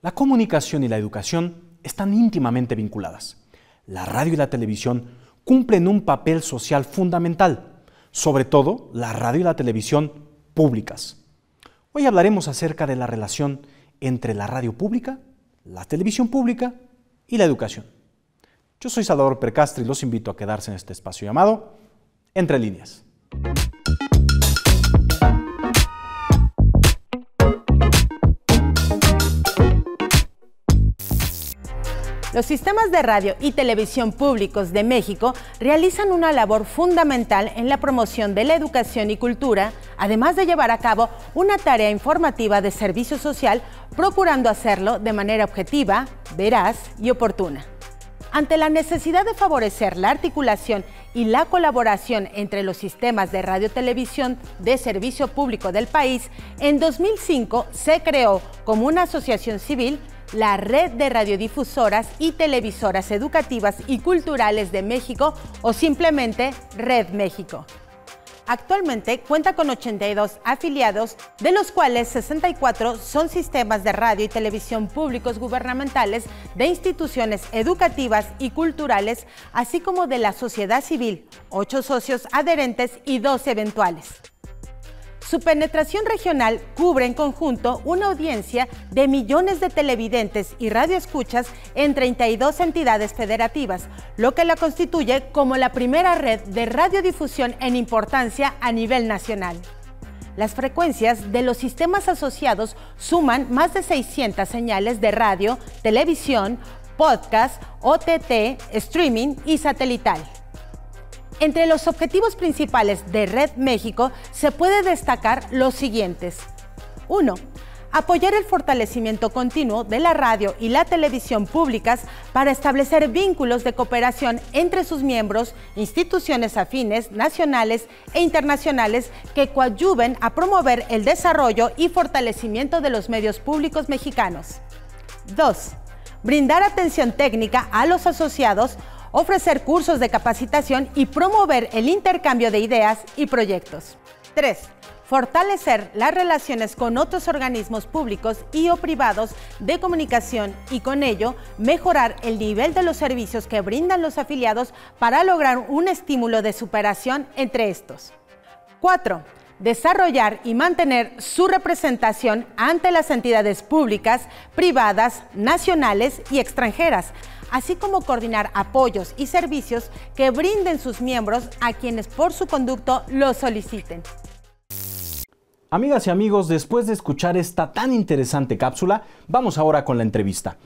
La comunicación y la educación están íntimamente vinculadas. La radio y la televisión cumplen un papel social fundamental, sobre todo la radio y la televisión públicas. Hoy hablaremos acerca de la relación entre la radio pública, la televisión pública y la educación. Yo soy Salvador Percastri y los invito a quedarse en este espacio llamado Entre líneas. Los sistemas de radio y televisión públicos de México realizan una labor fundamental en la promoción de la educación y cultura, además de llevar a cabo una tarea informativa de servicio social, procurando hacerlo de manera objetiva, veraz y oportuna. Ante la necesidad de favorecer la articulación y la colaboración entre los sistemas de radio televisión de servicio público del país, en 2005 se creó como una asociación civil la Red de Radiodifusoras y Televisoras Educativas y Culturales de México o simplemente Red México. Actualmente cuenta con 82 afiliados, de los cuales 64 son sistemas de radio y televisión públicos gubernamentales, de instituciones educativas y culturales, así como de la sociedad civil, 8 socios adherentes y 2 eventuales. Su penetración regional cubre en conjunto una audiencia de millones de televidentes y radioescuchas en 32 entidades federativas, lo que la constituye como la primera red de radiodifusión en importancia a nivel nacional. Las frecuencias de los sistemas asociados suman más de 600 señales de radio, televisión, podcast, OTT, streaming y satelital. Entre los objetivos principales de Red México se puede destacar los siguientes. 1. Apoyar el fortalecimiento continuo de la radio y la televisión públicas para establecer vínculos de cooperación entre sus miembros, instituciones afines, nacionales e internacionales que coadyuven a promover el desarrollo y fortalecimiento de los medios públicos mexicanos. 2. Brindar atención técnica a los asociados ofrecer cursos de capacitación y promover el intercambio de ideas y proyectos. 3. Fortalecer las relaciones con otros organismos públicos y o privados de comunicación y con ello mejorar el nivel de los servicios que brindan los afiliados para lograr un estímulo de superación entre estos. 4 desarrollar y mantener su representación ante las entidades públicas, privadas, nacionales y extranjeras, así como coordinar apoyos y servicios que brinden sus miembros a quienes por su conducto lo soliciten. Amigas y amigos, después de escuchar esta tan interesante cápsula, vamos ahora con la entrevista.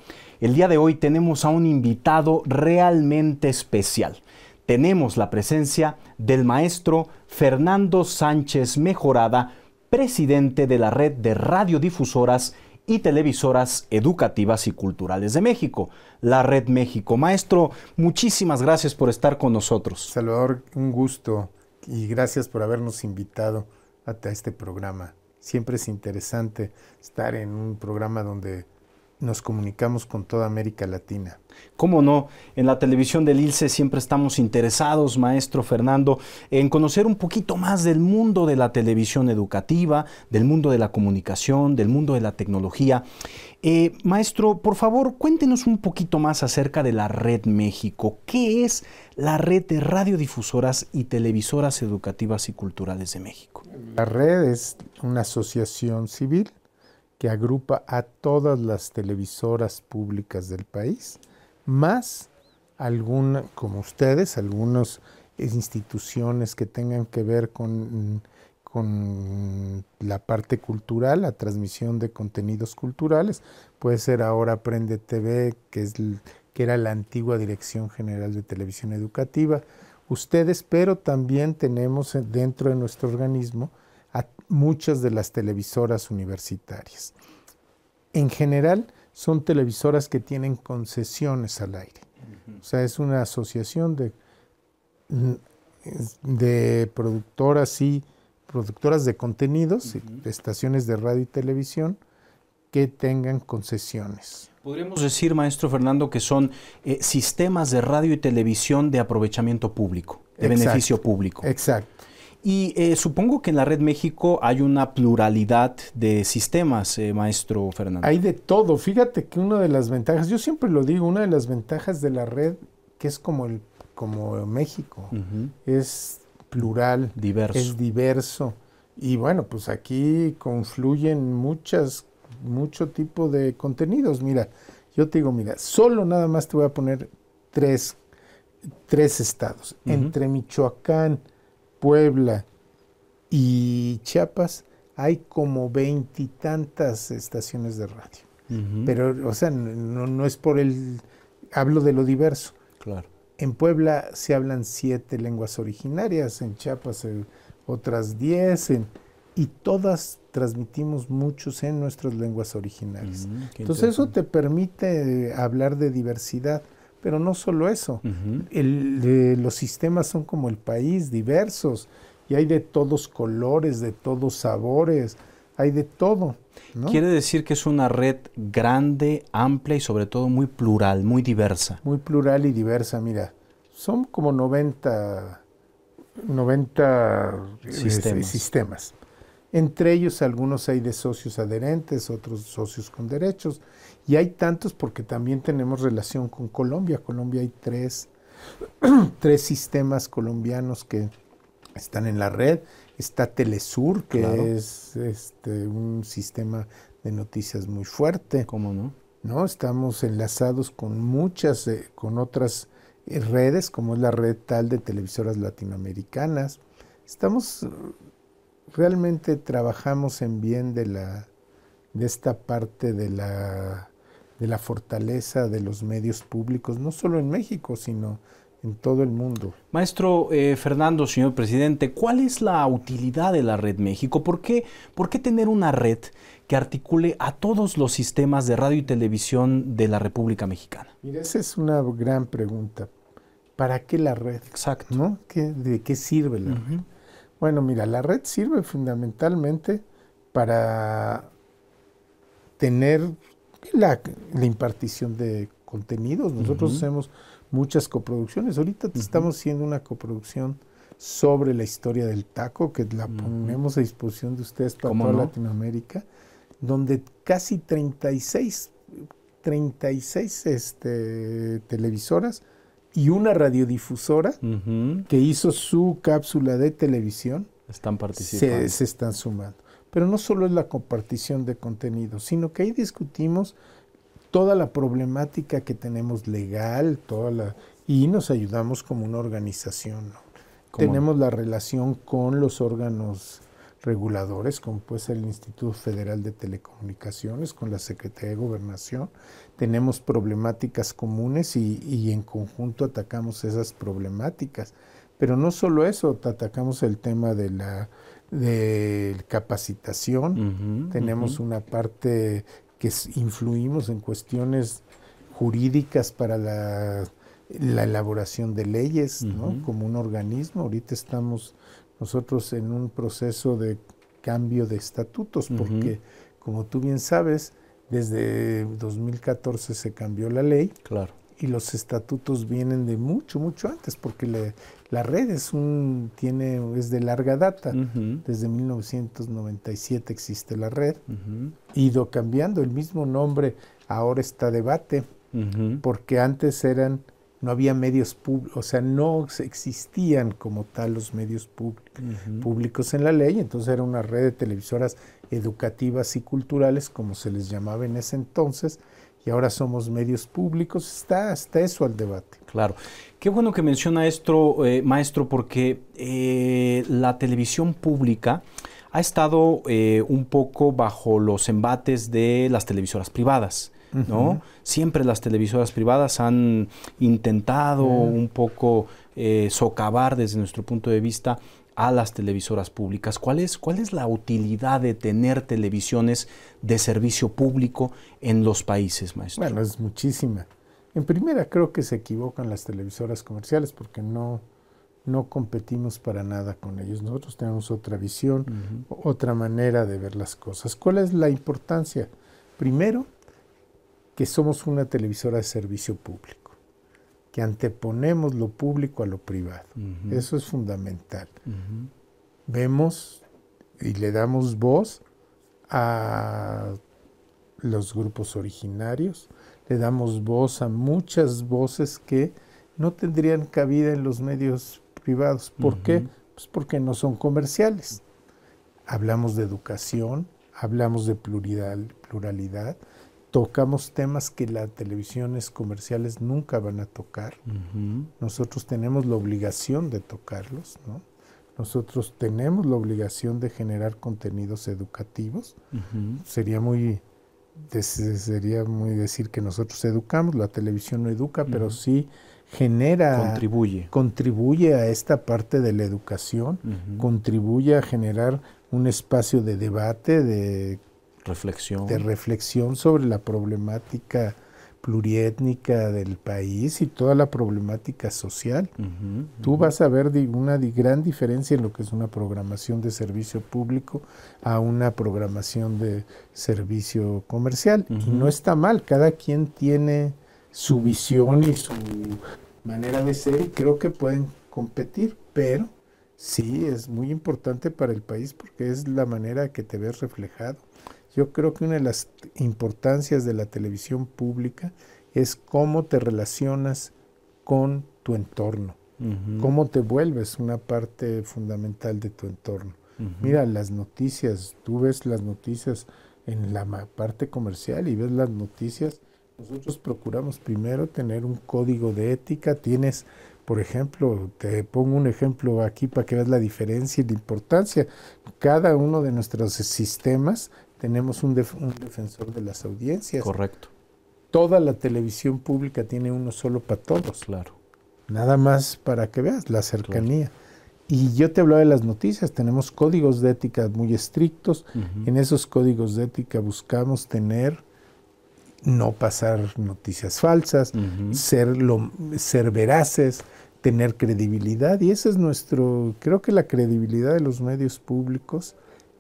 El día de hoy tenemos a un invitado realmente especial. Tenemos la presencia del maestro Fernando Sánchez Mejorada, presidente de la red de radiodifusoras y televisoras educativas y culturales de México, la Red México. Maestro, muchísimas gracias por estar con nosotros. Salvador, un gusto y gracias por habernos invitado a este programa. Siempre es interesante estar en un programa donde nos comunicamos con toda América Latina. ¿Cómo no? En la televisión del ILCE siempre estamos interesados, maestro Fernando, en conocer un poquito más del mundo de la televisión educativa, del mundo de la comunicación, del mundo de la tecnología. Eh, maestro, por favor, cuéntenos un poquito más acerca de la Red México. ¿Qué es la Red de Radiodifusoras y Televisoras Educativas y Culturales de México? La Red es una asociación civil que agrupa a todas las televisoras públicas del país, más algunas como ustedes, algunas instituciones que tengan que ver con, con la parte cultural, la transmisión de contenidos culturales. Puede ser ahora Aprende TV, que, es, que era la antigua Dirección General de Televisión Educativa. Ustedes, pero también tenemos eh, dentro de nuestro organismo a muchas de las televisoras universitarias. En general, son televisoras que tienen concesiones al aire. O sea, es una asociación de, mm, de productoras y productoras de contenidos, de estaciones de radio y televisión que tengan concesiones. Podríamos decir, maestro Fernando, que son eh, sistemas de radio y televisión de aprovechamiento público, de beneficio público. Exacto. Y eh, supongo que en la Red México hay una pluralidad de sistemas, eh, maestro Fernando. Hay de todo. Fíjate que una de las ventajas, yo siempre lo digo, una de las ventajas de la red, que es como, el, como México, es plural, diverso. es diverso. Y bueno, pues aquí confluyen muchas, mucho tipo de contenidos. Mira, yo te digo, mira, solo nada más te voy a poner tres, tres estados. Entre Michoacán, Puebla y Chiapas hay como veintitantas estaciones de radio. Pero, o sea, no, es por el... Hablo de lo diverso. Claro. En Puebla se hablan siete lenguas originarias, en Chiapas eh, otras diez, y todas transmitimos muchos en nuestras lenguas originarias. Entonces eso te permite eh, hablar de diversidad. Pero no solo eso, los sistemas son como el país, diversos, y hay de todos colores, de todos sabores, hay de todo. Quiere decir que es una red grande, amplia y sobre todo muy plural, muy diversa. Muy plural y diversa, mira, son como 90, 90 eh, sistemas. Entre ellos algunos hay de socios adherentes, otros socios con derechos y hay tantos porque también tenemos relación con Colombia. Colombia hay tres, sistemas colombianos que están en la red. Está Telesur, que es este, un sistema de noticias muy fuerte. ¿Cómo no? ¿no? Estamos enlazados con muchas, eh, con otras eh, redes, como es la red tal de televisoras latinoamericanas. Estamos, realmente trabajamos en bien de, la, de esta parte de la de la fortaleza de los medios públicos, no solo en México, sino en todo el mundo. Maestro eh, Fernando, señor presidente, ¿cuál es la utilidad de la Red México? ¿Por qué, ¿Por tener una red que articule a todos los sistemas de radio y televisión de la República Mexicana? Mira, esa es una gran pregunta. ¿Para qué la red? Exacto. ¿De qué sirve la red? Bueno, mira, la red sirve fundamentalmente para tener la, impartición de contenidos. Nosotros hacemos muchas coproducciones. Ahorita estamos haciendo una coproducción sobre la historia del taco, que la ponemos a disposición de ustedes para toda Latinoamérica, donde casi 36, 36 este, televisoras y una radiodifusora que hizo su cápsula de televisión están participando. se están sumando. Pero no solo es la compartición de contenido, sino que ahí discutimos toda la problemática que tenemos legal, toda la y nos ayudamos como una organización. Tenemos la relación con los órganos reguladores, como puede ser el Instituto Federal de Telecomunicaciones, con la Secretaría de Gobernación. Tenemos problemáticas comunes y, y en conjunto atacamos esas problemáticas. Pero no solo eso, atacamos el tema de la de capacitación, tenemos una parte que influimos en cuestiones jurídicas para la, elaboración de leyes, como un organismo. Ahorita estamos nosotros en un proceso de cambio de estatutos, porque como tú bien sabes, desde 2014 se cambió la ley. Claro. Y los estatutos vienen de mucho, mucho antes, porque le, la red es, un, tiene, es de larga data. Desde 1997 existe la red. Ido cambiando el mismo nombre, ahora está debate, porque antes eran, no había medios públicos, o sea, no existían como tal los medios públicos en la ley, entonces era una red de televisoras educativas y culturales, como se les llamaba en ese entonces, y ahora somos medios públicos, está eso al debate. Claro. Qué bueno que menciona esto, eh, maestro, porque eh, la televisión pública ha estado eh, un poco bajo los embates de las televisoras privadas. ¿no? Siempre las televisoras privadas han intentado un poco socavar desde nuestro punto de vista a las televisoras públicas, ¿Cuál es, cuál es la utilidad de tener televisiones de servicio público en los países, maestro. Bueno, es muchísima. En primera creo que se equivocan las televisoras comerciales porque no, no competimos para nada con ellos. Nosotros tenemos otra visión, otra manera de ver las cosas. ¿Cuál es la importancia? Primero, que somos una televisora de servicio público que anteponemos lo público a lo privado. Eso es fundamental. Vemos y le damos voz a los grupos originarios, le damos voz a muchas voces que no tendrían cabida en los medios privados. ¿Por qué? Pues porque no son comerciales. Hablamos de educación, hablamos de pluralidad tocamos temas que las televisiones comerciales nunca van a tocar. Nosotros tenemos la obligación de tocarlos, Nosotros tenemos la obligación de generar contenidos educativos. Sería muy sería muy decir que nosotros educamos, la televisión no educa, pero sí genera contribuye contribuye a esta parte de la educación, contribuye a generar un espacio de debate, de de reflexión sobre la problemática pluriétnica del país y toda la problemática social. Tú vas a ver una gran diferencia en lo que es una programación de servicio público a una programación de servicio comercial. Y no está mal, cada quien tiene su visión y su manera de ser y creo que pueden competir, pero sí es muy importante para el país porque es la manera que te ves reflejado. Yo creo que una de las importancias de la televisión pública es cómo te relacionas con tu entorno, cómo te vuelves una parte fundamental de tu entorno. Mira, las noticias, tú ves las noticias en la parte comercial y ves las noticias. Nosotros procuramos primero tener un código de ética, tienes por ejemplo, te pongo un ejemplo aquí para que veas la diferencia y la importancia. Cada uno de nuestros sistemas tenemos un, defensor de las audiencias. Correcto. Toda la televisión pública tiene uno solo para todos. Claro. Nada más para que veas la cercanía. Y yo te hablaba de las noticias, tenemos códigos de ética muy estrictos. En esos códigos de ética buscamos tener, no pasar noticias falsas, ser, lo, ser veraces, tener credibilidad. Y ese es nuestro, creo que la credibilidad de los medios públicos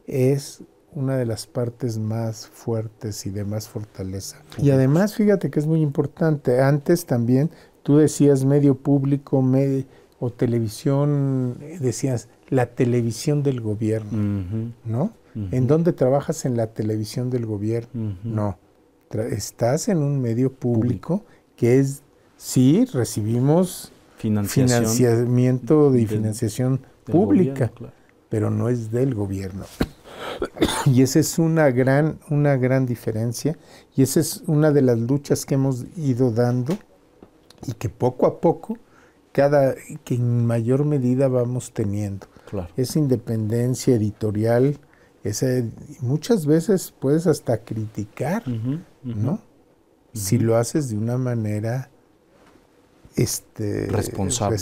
es una de las partes más fuertes y de más fortaleza. Y además, fíjate que es muy importante, antes también tú decías medio público medio, o televisión, eh, decías la televisión del gobierno, ¿no? ¿En dónde trabajas en la televisión del gobierno? No, estás en un medio público, que es, sí, recibimos financiamiento y financiación pública, pero no es del gobierno. Y esa es una gran, una gran diferencia y esa es una de las luchas que hemos ido dando y que poco a poco, cada, que en mayor medida vamos teniendo. Esa independencia editorial, muchas veces puedes hasta criticar, ¿no? Si lo haces de una manera este, responsable.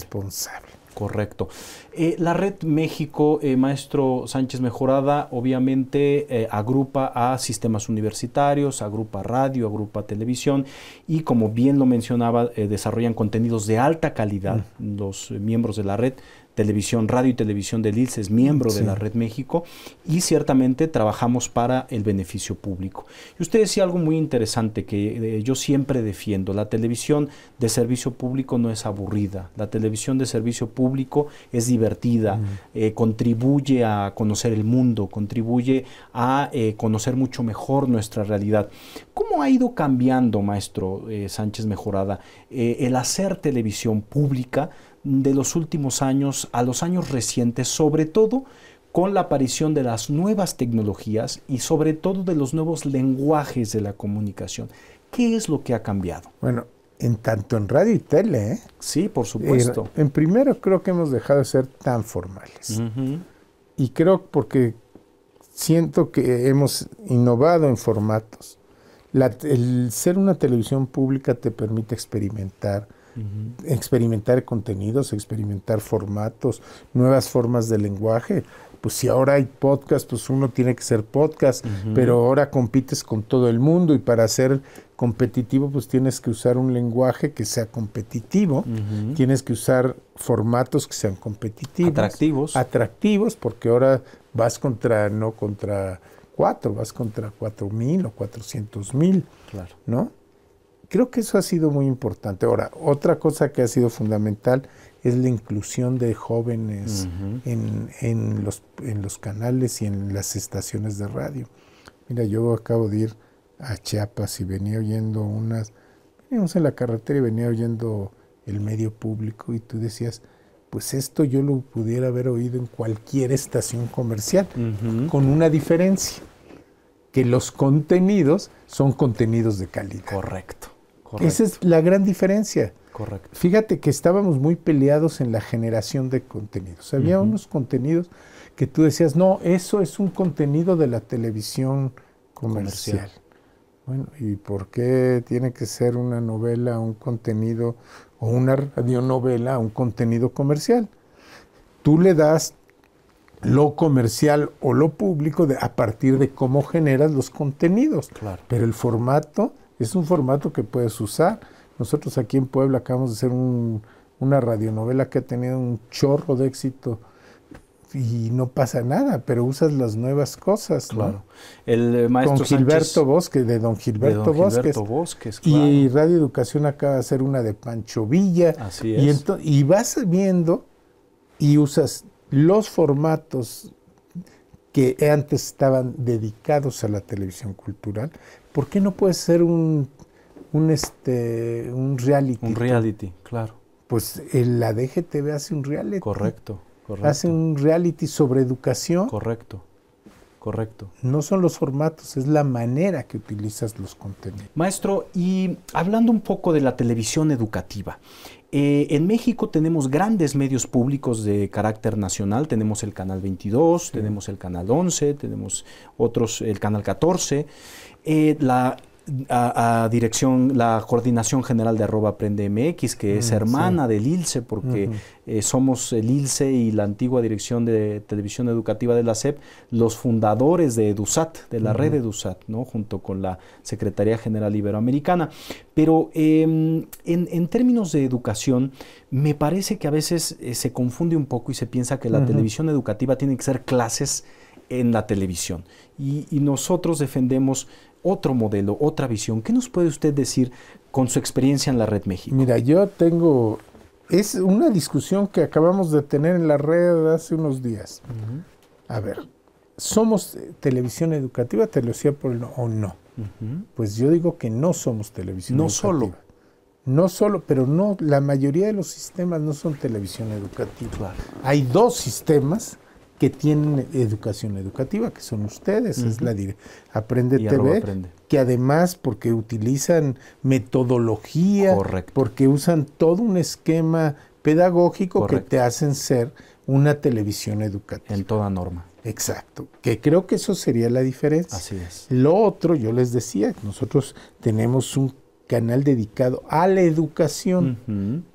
Correcto. Eh, la Red México, eh, maestro Sánchez Mejorada, obviamente eh, agrupa a sistemas universitarios, agrupa radio, agrupa televisión y como bien lo mencionaba, desarrollan contenidos de alta calidad los miembros de la red televisión, radio y televisión del ILS, es miembro de la Red México y ciertamente trabajamos para el beneficio público. Y usted decía algo muy interesante que eh, yo siempre defiendo, la televisión de servicio público no es aburrida, la televisión de servicio público es divertida, eh, contribuye a conocer el mundo, contribuye a eh, conocer mucho mejor nuestra realidad. ¿Cómo ha ido cambiando, maestro Sánchez Mejorada, el hacer televisión pública? de los últimos años a los años recientes, sobre todo con la aparición de las nuevas tecnologías y sobre todo de los nuevos lenguajes de la comunicación. ¿Qué es lo que ha cambiado? Bueno, en tanto en radio y tele. ¿eh? Sí, por supuesto. Eh, en primero creo que hemos dejado de ser tan formales. Y creo porque siento que hemos innovado en formatos. el ser una televisión pública te permite experimentar, experimentar contenidos, experimentar formatos, nuevas formas de lenguaje. Pues si ahora hay podcast, pues uno tiene que ser podcast, pero ahora compites con todo el mundo y para ser competitivo pues tienes que usar un lenguaje que sea competitivo, tienes que usar formatos que sean competitivos. Atractivos. Atractivos, porque ahora vas contra, no contra cuatro, vas contra cuatro mil o cuatrocientos mil, ¿no? Creo que eso ha sido muy importante. Ahora, otra cosa que ha sido fundamental es la inclusión de jóvenes en, los, canales y en las estaciones de radio. Mira, yo acabo de ir a Chiapas y venía oyendo unas, veníamos en la carretera y venía oyendo el medio público y tú decías, pues esto yo lo pudiera haber oído en cualquier estación comercial, con una diferencia, que los contenidos son contenidos de calidad. Correcto. Esa es la gran diferencia. Fíjate que estábamos muy peleados en la generación de contenidos. Había unos contenidos que tú decías, no, eso es un contenido de la televisión comercial. Bueno, ¿y por qué tiene que ser una novela, un contenido, o una radionovela, un contenido comercial? Tú le das lo comercial o lo público a partir de cómo generas los contenidos. Pero el formato es un formato que puedes usar. Nosotros aquí en Puebla acabamos de hacer un, una radionovela que ha tenido un chorro de éxito y no pasa nada, pero usas las nuevas cosas. Claro. El eh, maestro Con Gilberto Bosque, de don Gilberto, Bosque. Bosques. Y Radio Educación acaba de hacer una de Pancho Villa. Así es. Y, y vas viendo y usas los formatos que antes estaban dedicados a la televisión cultural, ¿por qué no puede ser un, un, este, un reality? Un reality, claro. Pues eh, la DGTV hace un reality. Correcto, correcto. Hace un reality sobre educación. Correcto. Correcto. No son los formatos, es la manera que utilizas los contenidos. Maestro, y hablando un poco de la televisión educativa, eh, en México tenemos grandes medios públicos de carácter nacional, tenemos el Canal 22, tenemos el Canal 11, tenemos otros, el Canal 14. Eh, la a, dirección, la coordinación general de arroba Aprende MX, que es mm, hermana del ILCE, porque eh, somos el ILCE y la antigua dirección de televisión educativa de la SEP, los fundadores de EDUSAT, de la red EDUSAT, ¿no? junto con la Secretaría General Iberoamericana. Pero em, en, términos de educación, me parece que a veces eh, se confunde un poco y se piensa que la televisión educativa tiene que ser clases en la televisión. y nosotros defendemos otro modelo, otra visión. ¿Qué nos puede usted decir con su experiencia en la Red México? Mira, yo tengo... Es una discusión que acabamos de tener en la red hace unos días. A ver, ¿somos televisión educativa? Te o no. Pues yo digo que no somos televisión no educativa. No solo. No solo, pero no, la mayoría de los sistemas no son televisión educativa. Hay dos sistemas que tienen educación educativa, que son ustedes, es la dirección. Aprende TV, que además porque utilizan metodología, porque usan todo un esquema pedagógico que te hacen ser una televisión educativa. En toda norma. Exacto, que creo que eso sería la diferencia. Así es. Lo otro, yo les decía, nosotros tenemos un canal dedicado a la educación,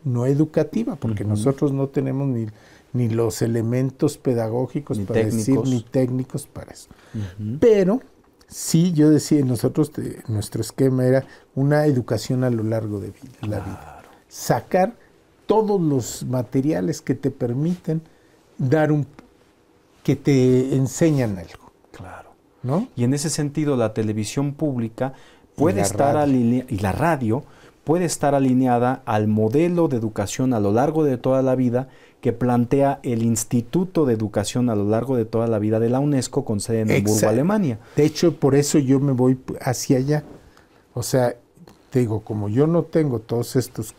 no educativa, porque nosotros no tenemos ni ni los elementos pedagógicos ni para técnicos. decir, ni técnicos para eso. Pero sí, yo decía, nosotros, nuestro esquema era una educación a lo largo de la vida. Sacar todos los materiales que te permiten dar un que te enseñan algo. Claro. ¿No? Y en ese sentido la televisión pública puede estar alineada y la radio puede estar alineada al modelo de educación a lo largo de toda la vida que plantea el Instituto de Educación a lo largo de toda la vida de la UNESCO con sede en Hamburgo, Alemania. De hecho, por eso yo me voy hacia allá. O sea, digo, como yo no tengo todos estos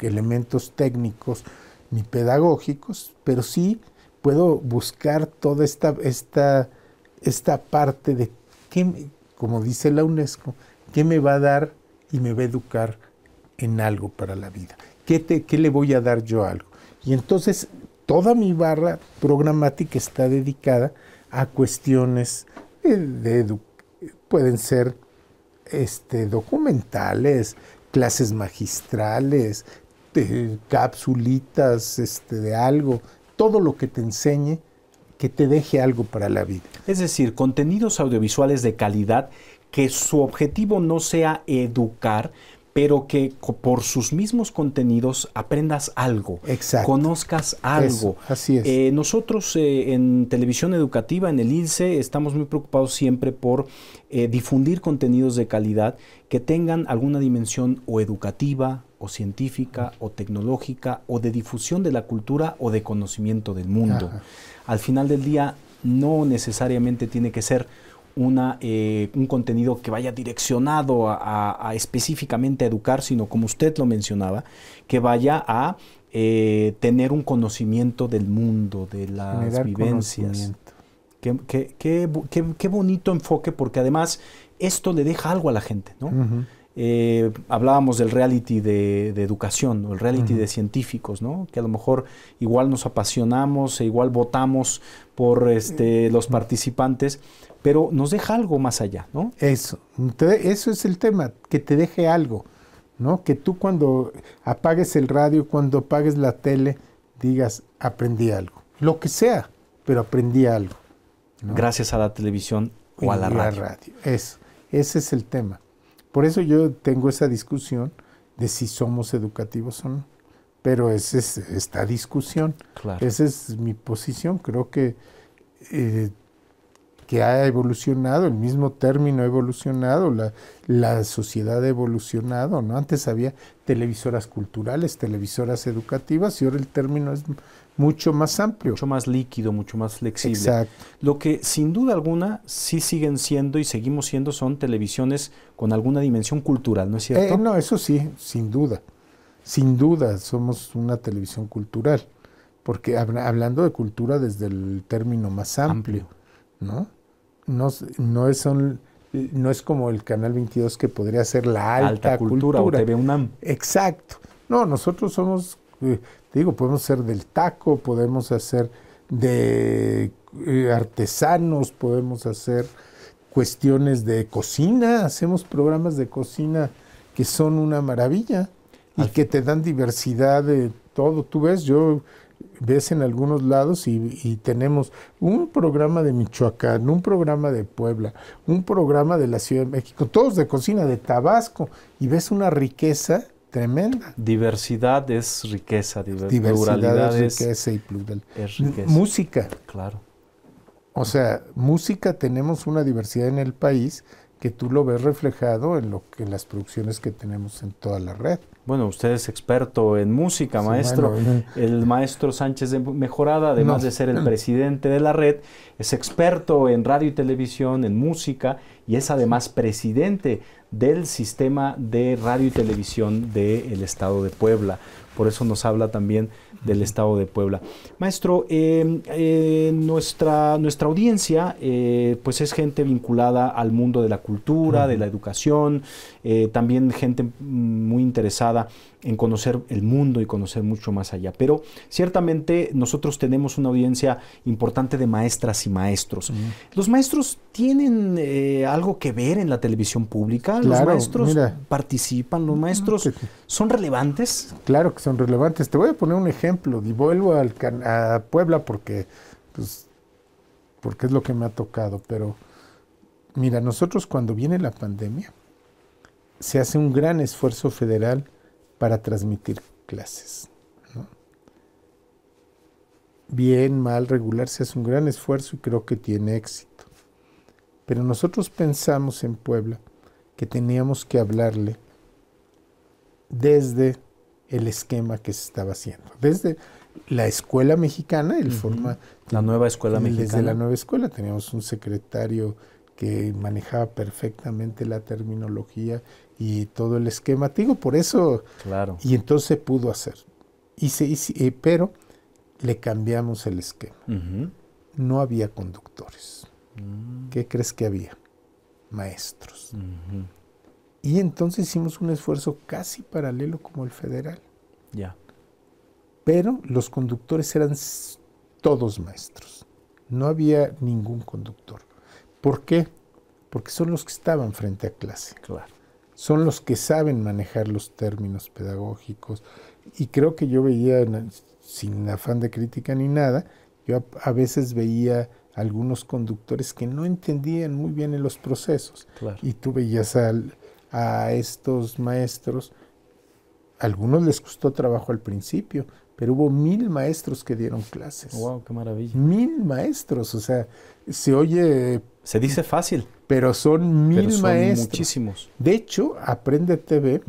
elementos técnicos ni pedagógicos, pero sí puedo buscar toda esta, esta, esta parte de, qué, como dice la UNESCO, qué me va a dar y me va a educar en algo para la vida. ¿Qué, te, qué le voy a dar yo a algo? Y entonces toda mi barra programática está dedicada a cuestiones de, pueden ser este, documentales, clases magistrales, de, capsulitas este, de algo, todo lo que te enseñe que te deje algo para la vida. Es decir, contenidos audiovisuales de calidad que su objetivo no sea educar, pero que por sus mismos contenidos aprendas algo, conozcas algo. así eh, nosotros eh, en televisión educativa, en el INSE, estamos muy preocupados siempre por eh, difundir contenidos de calidad que tengan alguna dimensión o educativa, o científica, o tecnológica, o de difusión de la cultura o de conocimiento del mundo. Al final del día, no necesariamente tiene que ser una, eh, un contenido que vaya direccionado a, específicamente a educar, sino como usted lo mencionaba, que vaya a eh, tener un conocimiento del mundo, de las vivencias. Qué, bonito enfoque, porque además esto le deja algo a la gente, eh, hablábamos del reality de, educación, el reality de científicos, ¿no? Que a lo mejor igual nos apasionamos e igual votamos por este, los participantes, pero nos deja algo más allá, ¿no? Eso, eso es el tema, que te deje algo, ¿no? Que tú cuando apagues el radio, cuando apagues la tele, digas, aprendí algo, lo que sea, pero aprendí algo. Gracias a la televisión o, a la radio. radio. Eso, ese es el tema. Por eso yo tengo esa discusión de si somos educativos o no. Pero esa es esta discusión. Claro. Esa es mi posición. Creo que eh, que ha evolucionado, el mismo término ha evolucionado, la, la, sociedad ha evolucionado, ¿no? Antes había televisoras culturales, televisoras educativas y ahora el término es mucho más amplio. Mucho más líquido, mucho más flexible. Exacto. Lo que sin duda alguna sí siguen siendo y seguimos siendo son televisiones con alguna dimensión cultural, ¿no es eh, cierto? no, eso sí, sin duda. Sin duda, somos una televisión cultural, porque hablando de cultura desde el término más amplio. ¿no? no, es no es como el Canal 22 que podría ser la alta, cultura, TV UNAM. Exacto. No, nosotros somos, eh, te digo, podemos ser del taco, podemos hacer de eh, artesanos, podemos hacer cuestiones de cocina, hacemos programas de cocina que son una maravilla y que te dan diversidad de todo. Tú ves, yo ves en algunos lados y, tenemos un programa de Michoacán, un programa de Puebla, un programa de la Ciudad de México, todos de cocina, de Tabasco, y ves una riqueza tremenda. Diversidad es riqueza, diversidad es riqueza y plural. Música. Claro. O sea, música tenemos una diversidad en el país que tú lo ves reflejado en lo que las producciones que tenemos en toda la red. Bueno, usted es experto en música, maestro. Eh. el maestro Sánchez de Mejorada, además de ser el presidente de la red, es experto en radio y televisión, en música, y es además presidente del sistema de radio y televisión del Estado de Puebla por eso nos habla también del Estado de Puebla. Maestro, em, eh, nuestra, nuestra audiencia eh, pues es gente vinculada al mundo de la cultura, de la educación, eh, también gente muy interesada en conocer el mundo y conocer mucho más allá. Pero ciertamente nosotros tenemos una audiencia importante de maestras y maestros. ¿Los maestros tienen algo que ver en la televisión pública? ¿Los maestros participan? ¿Los maestros son relevantes? Claro que son relevantes. Te voy a poner un ejemplo y vuelvo al a Puebla porque, pues, porque es lo que me ha tocado, pero mira, nosotros cuando viene la pandemia, se hace un gran esfuerzo federal para transmitir clases. Bien, mal, regular, se hace un gran esfuerzo y creo que tiene éxito. Pero nosotros pensamos en Puebla que teníamos que hablarle desde el esquema que se estaba haciendo. Desde la escuela mexicana, el forma... La nueva escuela mexicana. Desde la nueva escuela teníamos un secretario que manejaba perfectamente la terminología y todo el esquema. digo, por eso... Claro. Y entonces pudo hacer. Y se, eh, pero le cambiamos el esquema. No había conductores. Mm. ¿Qué crees que había? Maestros. Y entonces hicimos un esfuerzo casi paralelo como el federal. Ya. Pero los conductores eran todos maestros. No había ningún conductor. ¿Por qué? Porque son los que estaban frente a clase. Claro. Son los que saben manejar los términos pedagógicos. Y creo que yo veía, sin afán de crítica ni nada, yo a, veces veía algunos conductores que no entendían muy bien los procesos. Claro. Y tú veías al, a estos maestros, algunos les costó trabajo al principio, pero hubo mil maestros que dieron clases. ¡Wow! ¡Qué maravilla! Mil maestros, o sea, se oye... Se dice fácil. Pero son mil maestros. Muchísimos. De hecho, Aprende TV,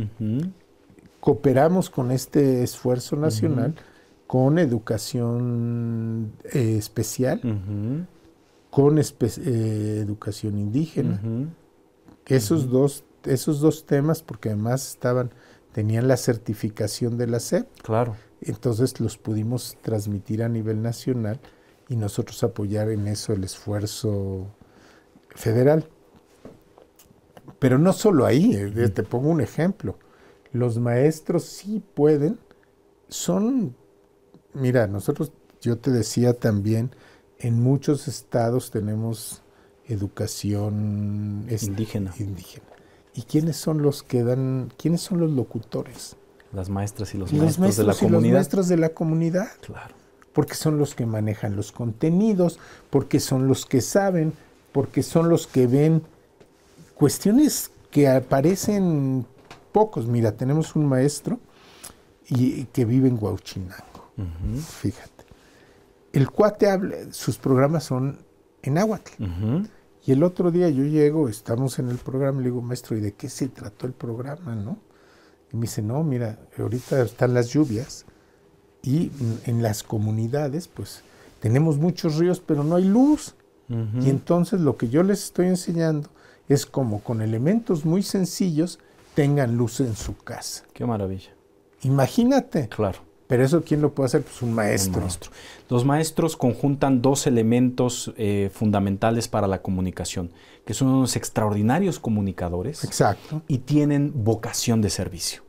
cooperamos con este esfuerzo nacional, con educación eh, especial, con eh, educación indígena. Esos dos esos dos temas, porque además estaban, tenían la certificación de la SEP. Claro. Entonces los pudimos transmitir a nivel nacional y nosotros apoyar en eso el esfuerzo federal. Pero no solo ahí, eh, te pongo un ejemplo. Los maestros sí pueden, son, mira, nosotros, yo te decía también, en muchos estados tenemos educación indígena. indígena. ¿Y quiénes son los que dan, quiénes son los locutores? Las maestras y los, maestros, de la comunidad. Los maestros de la comunidad. Claro. Porque son los que manejan los contenidos, porque son los que saben, porque son los que ven cuestiones que aparecen pocos. Mira, tenemos un maestro y, que vive en Huachinango. Fíjate. El cuate habla, sus programas son en náhuatl. Y el otro día yo llego, estamos en el programa, le digo, maestro, ¿y de qué se trató el programa, no? Y me dice, no, mira, ahorita están las lluvias y en las comunidades, pues, tenemos muchos ríos, pero no hay luz. Y entonces lo que yo les estoy enseñando es como con elementos muy sencillos tengan luz en su casa. Qué maravilla. Imagínate. Claro. Pero eso, ¿quién lo puede hacer? Pues un maestro. Los maestros conjuntan dos elementos eh, fundamentales para la comunicación, que son unos extraordinarios comunicadores. Exacto. Y tienen vocación de servicio.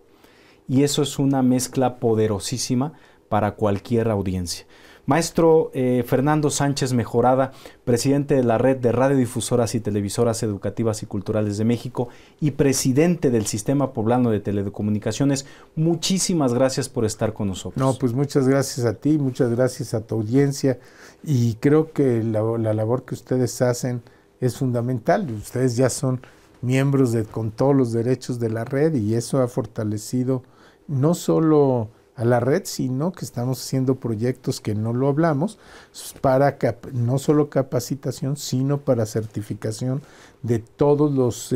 Y eso es una mezcla poderosísima para cualquier audiencia. Maestro eh, Fernando Sánchez Mejorada, presidente de la Red de Radiodifusoras y Televisoras Educativas y Culturales de México y presidente del Sistema Poblano de Telecomunicaciones, muchísimas gracias por estar con nosotros. No, pues muchas gracias a ti, muchas gracias a tu audiencia y creo que la, labor que ustedes hacen es fundamental. Ustedes ya son miembros de, con todos los derechos de la red y eso ha fortalecido no solo a la red, sino que estamos haciendo proyectos que no lo hablamos, para no solo capacitación, sino para certificación de todos, los,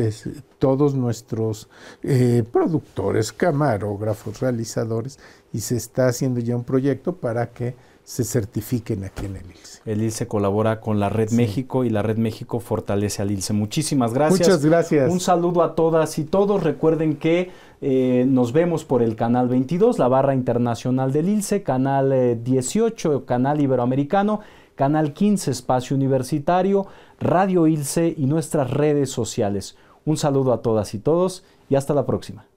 todos nuestros eh, productores, camarógrafos, realizadores, y se está haciendo ya un proyecto para que se certifiquen aquí en el ILSE. El ILSE colabora con la Red México y la Red México fortalece al ILSE. Muchísimas gracias. Muchas gracias. Un saludo a todas y todos. Recuerden que eh, nos vemos por el canal 22, la barra internacional del ILSE, canal 18, eh, canal iberoamericano, canal 15, espacio universitario, Radio ILSE y nuestras redes sociales. Un saludo a todas y todos y hasta la próxima.